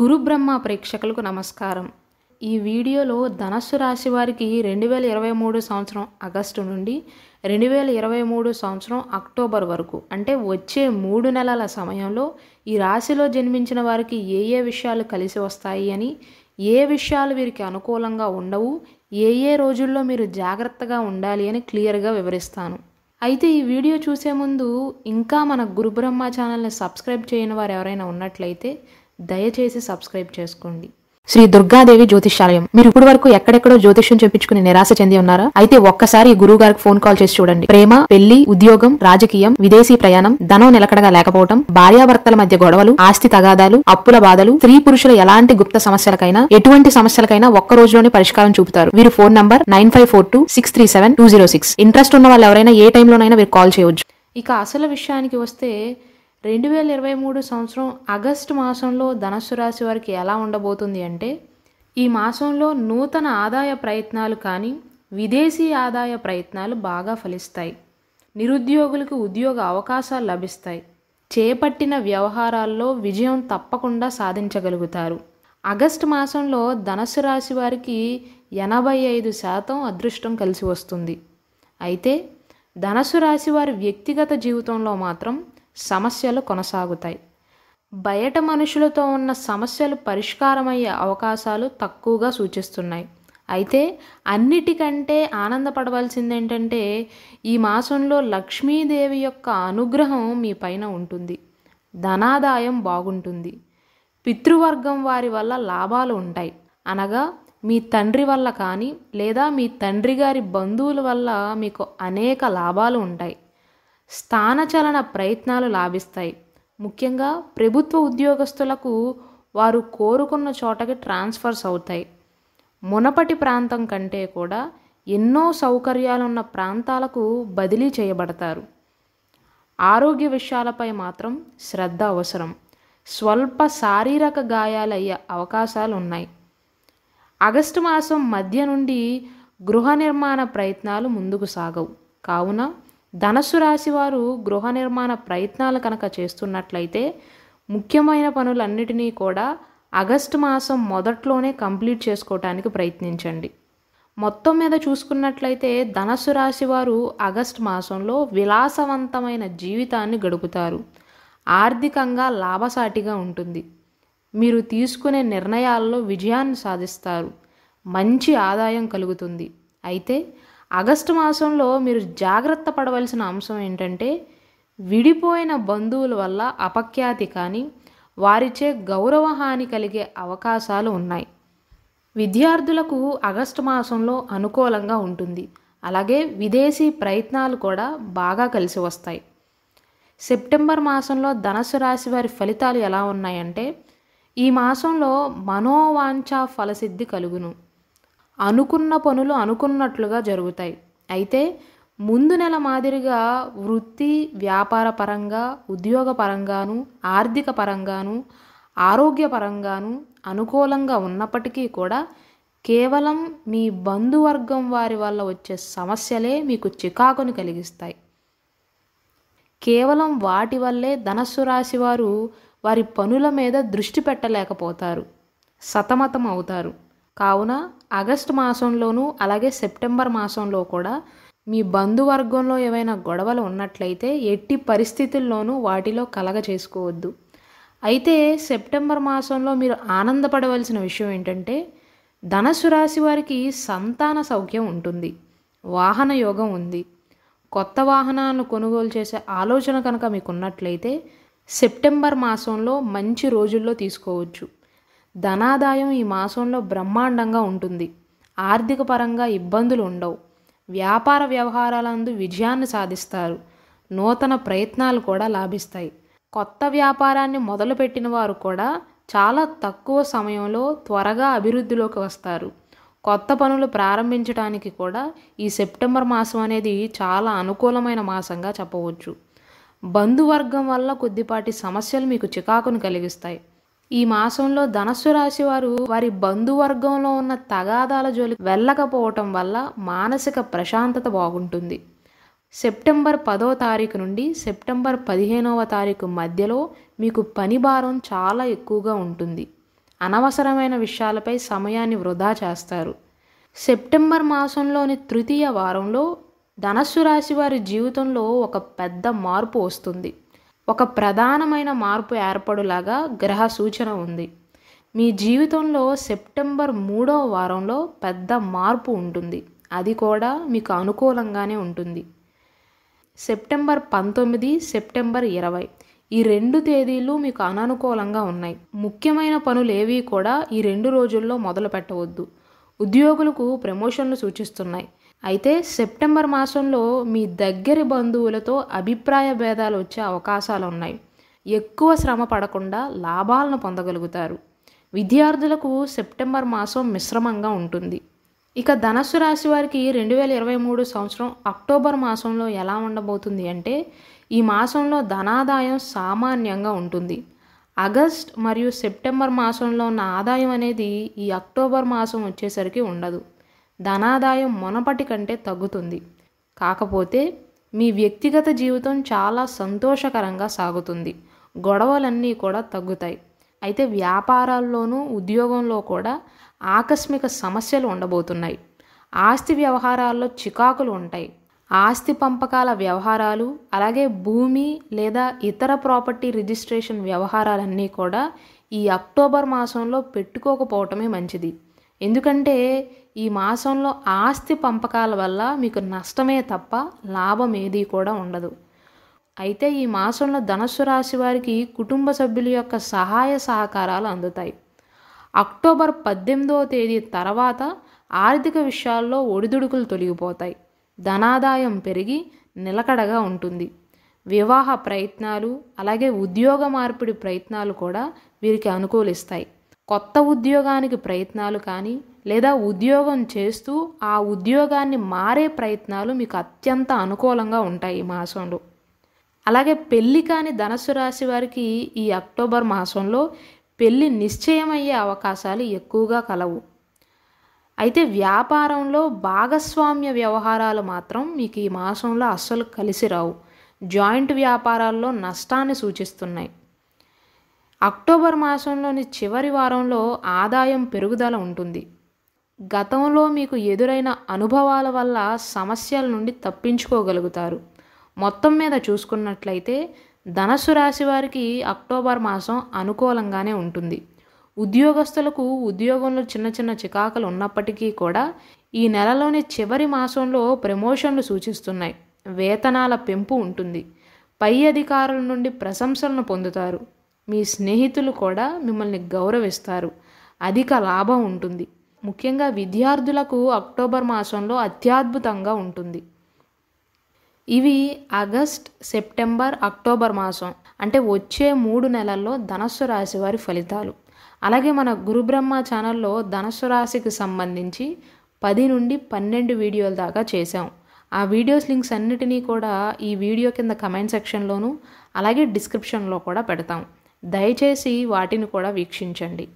గురుబ్రహ్మ ప్రేక్షకులకు నమస్కారం ఈ వీడియోలో ధనస్సు రాశి వారికి రెండు వేల ఇరవై మూడు సంవత్సరం ఆగస్టు నుండి రెండు వేల ఇరవై మూడు సంవత్సరం అక్టోబర్ వరకు అంటే వచ్చే మూడు నెలల సమయంలో ఈ రాశిలో జన్మించిన వారికి ఏ ఏ విషయాలు కలిసి వస్తాయి అని ఏ విషయాలు వీరికి అనుకూలంగా ఉండవు ఏ ఏ రోజుల్లో మీరు జాగ్రత్తగా ఉండాలి అని క్లియర్గా వివరిస్తాను అయితే ఈ వీడియో చూసే ముందు ఇంకా మన గురుబ్రహ్మ ఛానల్ని సబ్స్క్రైబ్ చేయని వారు ఎవరైనా ఉన్నట్లయితే దయచేసి సబ్స్క్రైబ్ చేసుకోండి శ్రీ దుర్గాదేవి జ్యోతిష్యాలయం మీరు ఇప్పటి వరకు ఎక్కడెక్కడో జ్యోతిష్యం చెప్పించుకుని నిరాశ చెంది ఉన్నారా అయితే ఒక్కసారి గురువు గారికి ఫోన్ కాల్ చేసి చూడండి ప్రేమ పెళ్లి ఉద్యోగం రాజకీయం విదేశీ ప్రయాణం ధనం నిలకడగా లేకపోవటం భార్యాభర్తల మధ్య గొడవలు ఆస్తి తగాదాలు అప్పుల బాధలు స్త్రీ పురుషుల ఎలాంటి గుప్త సమస్యలకైనా ఎటువంటి సమస్యలకైనా ఒక్క రోజులోనే పరిష్కారం చూపుతారు మీరు phone number nine five four two six three seven two zero six interest ఉన్న వాళ్ళు ఎవరైనా ఏ టైంలోనైనా మీరు కాల్ చేయవచ్చు ఇక అసలు విషయానికి వస్తే రెండు వేల ఇరవై మూడు సంవత్సరం ఆగస్టు మాసంలో ధనస్సు రాశి వారికి ఎలా ఉండబోతుంది అంటే ఈ మాసంలో నూతన ఆదాయ ప్రయత్నాలు కానీ విదేశీ ఆదాయ ప్రయత్నాలు బాగా ఫలిస్తాయి నిరుద్యోగులకు ఉద్యోగ అవకాశాలు లభిస్తాయి చేపట్టిన వ్యవహారాల్లో విజయం తప్పకుండా సాధించగలుగుతారు ఆగస్టు మాసంలో ధనస్సు రాశి వారికి ఎనభై ఐదు శాతం అదృష్టం కలిసి వస్తుంది అయితే ధనస్సు రాశి వారి వ్యక్తిగత జీవితంలో మాత్రం సమస్యలు కొనసాగుతాయి బయట మనుషులతో ఉన్న సమస్యలు పరిష్కారమయ్యే అవకాశాలు తక్కువగా సూచిస్తున్నాయి అయితే అన్నిటికంటే ఆనందపడవలసింది ఏంటంటే ఈ మాసంలో లక్ష్మీదేవి యొక్క అనుగ్రహం మీ పైన ఉంటుంది ధనాదాయం బాగుంటుంది పితృవర్గం వారి వల్ల లాభాలు ఉంటాయి అనగా మీ తండ్రి వల్ల కానీ లేదా మీ తండ్రి గారి బంధువుల వల్ల మీకు అనేక లాభాలు ఉంటాయి స్థానచలన ప్రయత్నాలు లాభిస్తాయి ముఖ్యంగా ప్రభుత్వ ఉద్యోగస్తులకు వారు కోరుకున్న చోటకి ట్రాన్స్ఫర్స్ అవుతాయి మునపటి ప్రాంతం కంటే కూడా ఎన్నో సౌకర్యాలున్న ప్రాంతాలకు బదిలీ చేయబడతారు ఆరోగ్య విషయాలపై మాత్రం శ్రద్ధ అవసరం స్వల్ప శారీరక గాయాలయ్యే అవకాశాలు ఉన్నాయి ఆగస్టు మాసం మధ్య నుండి గృహ నిర్మాణ ప్రయత్నాలు ముందుకు సాగవు కావున ధనస్సు రాశి వారు గృహ నిర్మాణ ప్రయత్నాలు కనుక చేస్తున్నట్లయితే ముఖ్యమైన పనులన్నిటినీ కూడా ఆగస్టు మాసం మొదట్లోనే కంప్లీట్ చేసుకోవటానికి ప్రయత్నించండి మొత్తం మీద చూసుకున్నట్లయితే ధనస్సు రాశి వారు ఆగస్టు మాసంలో విలాసవంతమైన జీవితాన్ని గడుపుతారు ఆర్థికంగా లాభసాటిగా ఉంటుంది మీరు తీసుకునే నిర్ణయాల్లో విజయాన్ని సాధిస్తారు మంచి ఆదాయం కలుగుతుంది అయితే ఆగస్టు మాసంలో మీరు జాగ్రత్త పడవలసిన అంశం ఏంటంటే విడిపోయిన బంధువుల వల్ల అపఖ్యాతి కానీ వారిచే గౌరవ హాని కలిగే అవకాశాలు ఉన్నాయి విద్యార్థులకు ఆగస్టు మాసంలో అనుకూలంగా ఉంటుంది అలాగే విదేశీ ప్రయత్నాలు కూడా బాగా కలిసి వస్తాయి సెప్టెంబర్ మాసంలో ధనస్సు రాశి వారి ఫలితాలు ఎలా ఉన్నాయంటే ఈ మాసంలో మనోవాంఛ ఫలసిద్ధి కలుగును అనుకున్న పనులు అనుకున్నట్లుగా జరుగుతాయి అయితే ముందు నెల మాదిరిగా వృత్తి వ్యాపార పరంగా ఉద్యోగ పరంగాను ఆర్థిక పరంగాను ఆరోగ్యపరంగాను అనుకూలంగా ఉన్నప్పటికీ కూడా కేవలం మీ బంధువర్గం వారి వల్ల వచ్చే సమస్యలే మీకు చికాకుని కలిగిస్తాయి కేవలం వాటి వల్లే ధనస్సు రాశి వారు వారి పనుల మీద దృష్టి పెట్టలేకపోతారు సతమతం అవుతారు కావున ఆగస్టు మాసంలోనూ అలాగే సెప్టెంబర్ మాసంలో కూడా మీ బంధువర్గంలో ఏవైనా గొడవలు ఉన్నట్లయితే ఎట్టి పరిస్థితుల్లోనూ వాటిలో కలగ చేసుకోవద్దు అయితే సెప్టెంబర్ మాసంలో మీరు ఆనందపడవలసిన విషయం ఏంటంటే ధనస్సు రాశి వారికి సంతాన సౌఖ్యం ఉంటుంది వాహన యోగం ఉంది కొత్త వాహనాలను కొనుగోలు చేసే ఆలోచన కనుక మీకున్నట్లయితే సెప్టెంబర్ మాసంలో మంచి రోజుల్లో తీసుకోవచ్చు ధనాదాయం ఈ మాసంలో బ్రహ్మాండంగా ఉంటుంది ఆర్థిక పరంగా ఇబ్బందులు ఉండవు వ్యాపార వ్యవహారాలందు విజయాన్ని సాధిస్తారు నూతన ప్రయత్నాలు కూడా లాభిస్తాయి కొత్త వ్యాపారాన్ని మొదలుపెట్టిన వారు కూడా చాలా తక్కువ సమయంలో త్వరగా అభివృద్ధిలోకి వస్తారు కొత్త పనులు ప్రారంభించడానికి కూడా ఈ సెప్టెంబర్ మాసం అనేది చాలా అనుకూలమైన మాసంగా చెప్పవచ్చు బంధువర్గం వల్ల కొద్దిపాటి సమస్యలు మీకు చికాకును కలిగిస్తాయి ఈ మాసంలో ధనస్సు రాశి వారు వారి బంధువర్గంలో ఉన్న తగాదాల జోలి వెళ్ళకపోవటం వల్ల మానసిక ప్రశాంతత బాగుంటుంది సెప్టెంబర్ పదో తారీఖు నుండి సెప్టెంబర్ పదిహేనవ తారీఖు మధ్యలో మీకు పని భారం చాలా ఎక్కువగా ఉంటుంది అనవసరమైన విషయాలపై సమయాన్ని వృధా చేస్తారు సెప్టెంబర్ మాసంలోని తృతీయ వారంలో ధనస్సు రాశి వారి జీవితంలో ఒక పెద్ద మార్పు వస్తుంది ఒక ప్రధానమైన మార్పు ఏర్పడులాగా గ్రహ సూచన ఉంది మీ జీవితంలో సెప్టెంబర్ మూడో వారంలో పెద్ద మార్పు ఉంటుంది అది కూడా మీకు అనుకూలంగానే ఉంటుంది సెప్టెంబర్ పంతొమ్మిది సెప్టెంబర్ ఇరవై ఈ రెండు తేదీలు మీకు అననుకూలంగా ఉన్నాయి ముఖ్యమైన పనులు ఏవి కూడా ఈ రెండు రోజుల్లో మొదలు పెట్టవద్దు ఉద్యోగులకు ప్రమోషన్లు సూచిస్తున్నాయి అయితే సెప్టెంబర్ మాసంలో మీ దగ్గరి బంధువులతో అభిప్రాయ భేదాలు వచ్చే అవకాశాలు ఉన్నాయి ఎక్కువ శ్రమ పడకుండా లాభాలను పొందగలుగుతారు విద్యార్థులకు సెప్టెంబర్ మాసం మిశ్రమంగా ఉంటుంది ఇక ధనస్సు రాశి వారికి రెండు వేల ఇరవై మూడు సంవత్సరం అక్టోబర్ మాసంలో ఎలా ఉండబోతుంది అంటే ఈ మాసంలో ధనాదాయం సామాన్యంగా ఉంటుంది ఆగస్ట్ మరియు సెప్టెంబర్ మాసంలో ఉన్న ఆదాయం అనేది ఈ అక్టోబర్ మాసం వచ్చేసరికి ఉండదు ధనాదాయం మునపటి కంటే తగ్గుతుంది కాకపోతే మీ వ్యక్తిగత జీవితం చాలా సంతోషకరంగా సాగుతుంది గొడవలన్నీ కూడా తగ్గుతాయి అయితే వ్యాపారాల్లోనూ ఉద్యోగంలో కూడా ఆకస్మిక సమస్యలు ఉండబోతున్నాయి ఆస్తి వ్యవహారాల్లో చికాకులు ఉంటాయి ఆస్తి పంపకాల వ్యవహారాలు అలాగే భూమి లేదా ఇతర ప్రాపర్టీ రిజిస్ట్రేషన్ వ్యవహారాలన్నీ కూడా ఈ అక్టోబర్ మాసంలో పెట్టుకోకపోవటమే మంచిది ఎందుకంటే ఈ మాసంలో ఆస్తి పంపకాల వల్ల మీకు నష్టమే తప్ప లాభం ఏదీ కూడా ఉండదు అయితే ఈ మాసంలో ధనస్సు రాశి వారికి కుటుంబ సభ్యుల యొక్క సహాయ సహకారాలు అందుతాయి అక్టోబర్ పద్దెనిమిదవ తేదీ తర్వాత ఆర్థిక విషయాల్లో ఒడిదుడుకులు తొలగిపోతాయి ధనాదాయం పెరిగి నిలకడగా ఉంటుంది వివాహ ప్రయత్నాలు అలాగే ఉద్యోగ మార్పిడి ప్రయత్నాలు కూడా వీరికి అనుకూలిస్తాయి కొత్త ఉద్యోగానికి ప్రయత్నాలు కానీ లేదా ఉద్యోగం చేస్తూ ఆ ఉద్యోగాన్ని మారే ప్రయత్నాలు మీకు అత్యంత అనుకూలంగా ఉంటాయి ఈ మాసంలో అలాగే పెళ్ళి కాని ధనస్సు రాశి వారికి ఈ అక్టోబర్ మాసంలో పెళ్ళి నిశ్చయమయ్యే అవకాశాలు ఎక్కువగా కలవు అయితే వ్యాపారంలో భాగస్వామ్య వ్యవహారాలు మాత్రం మీకు ఈ మాసంలో అస్సలు కలిసి రావు జాయింట్ వ్యాపారాల్లో నష్టాన్ని సూచిస్తున్నాయి అక్టోబర్ మాసంలోని చివరి వారంలో ఆదాయం పెరుగుదల ఉంటుంది గతంలో మీకు ఎదురైన అనుభవాల వల్ల సమస్యల నుండి తప్పించుకోగలుగుతారు మొత్తం మీద చూసుకున్నట్లయితే ధనస్సు రాశి వారికి అక్టోబర్ మాసం అనుకూలంగానే ఉంటుంది ఉద్యోగస్తులకు ఉద్యోగంలో చిన్న చిన్న చికాకులు ఉన్నప్పటికీ కూడా ఈ నెలలోని చివరి మాసంలో ప్రమోషన్లు సూచిస్తున్నాయి వేతనాల పెంపు ఉంటుంది పై అధికారుల నుండి ప్రశంసలను పొందుతారు మీ స్నేహితులు కూడా మిమ్మల్ని గౌరవిస్తారు అధిక లాభం ఉంటుంది ముఖ్యంగా విద్యార్థులకు అక్టోబర్ మాసంలో అత్యద్భుతంగా ఉంటుంది ఇవి ఆగస్ట్ సెప్టెంబర్ అక్టోబర్ మాసం అంటే వచ్చే మూడు నెలల్లో ధనస్సు రాశి వారి ఫలితాలు అలాగే మన గురుబ్రహ్మ ఛానల్లో ధనుసు రాశికి సంబంధించి పది నుండి పన్నెండు వీడియోల దాకా చేశాం ఆ వీడియోస్ లింక్స్ అన్నిటినీ కూడా ఈ వీడియో కింద కమెంట్ సెక్షన్లోనూ అలాగే డిస్క్రిప్షన్లో కూడా పెడతాం దయచేసి వాటిని కూడా వీక్షించండి